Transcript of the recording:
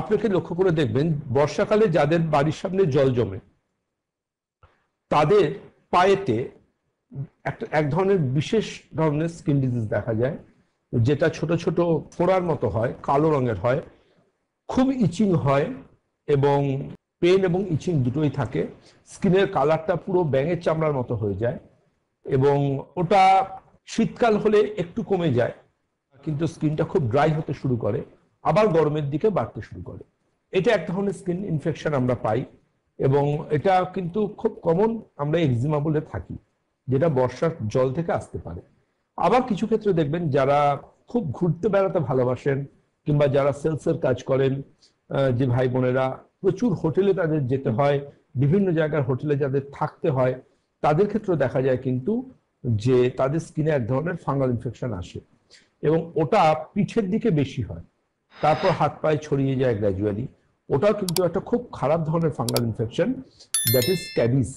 আপনাকে লক্ষ্য করে দেখবেন বর্ষাকালে যাদের বাড়ির সামনে জল জমে তাদের পায়েতে একটা এক ধরনের বিশেষ ধরনের স্কিন ডিজিজ দেখা যায় যেটা ছোট ছোট ফোড়ার মতো হয় কালো রঙের হয় খুব ইচিং হয় এবং পেন এবং ইচিং দুটোই থাকে স্কিনের কালারটা পুরো ব্যাঙের চামড়ার মতো হয়ে যায় এবং ওটা শীতকাল হলে একটু কমে যায় কিন্তু স্কিনটা খুব ড্রাই হতে শুরু করে আবার গরমের দিকে বাড়তে শুরু করে এটা এক ধরনের স্কিন ইনফেকশন আমরা পাই এবং এটা কিন্তু খুব কমন আমরা এক্সিমা বলে থাকি যেটা বর্ষার জল থেকে আসতে পারে আবার কিছু ক্ষেত্রে দেখবেন যারা খুব ঘুরতে বেড়াতে ভালোবাসেন কিংবা যারা সেলসের কাজ করেন যে ভাই বোনেরা প্রচুর হোটেলে তাদের যেতে হয় বিভিন্ন জায়গার হোটেলে যাদের থাকতে হয় তাদের ক্ষেত্রে দেখা যায় কিন্তু যে তাদের স্কিনে এক ধরনের ফাঙ্গাল ইনফেকশন আসে এবং ওটা পিঠের দিকে বেশি হয় তারপর হাত পায়ে ছড়িয়ে যায় গ্র্যাজুয়ালি ওটাও কিন্তু একটা খুব খারাপ ধরনের ফাঙ্গাল ইনফেকশন দ্যাট ইজ ক্যাবিস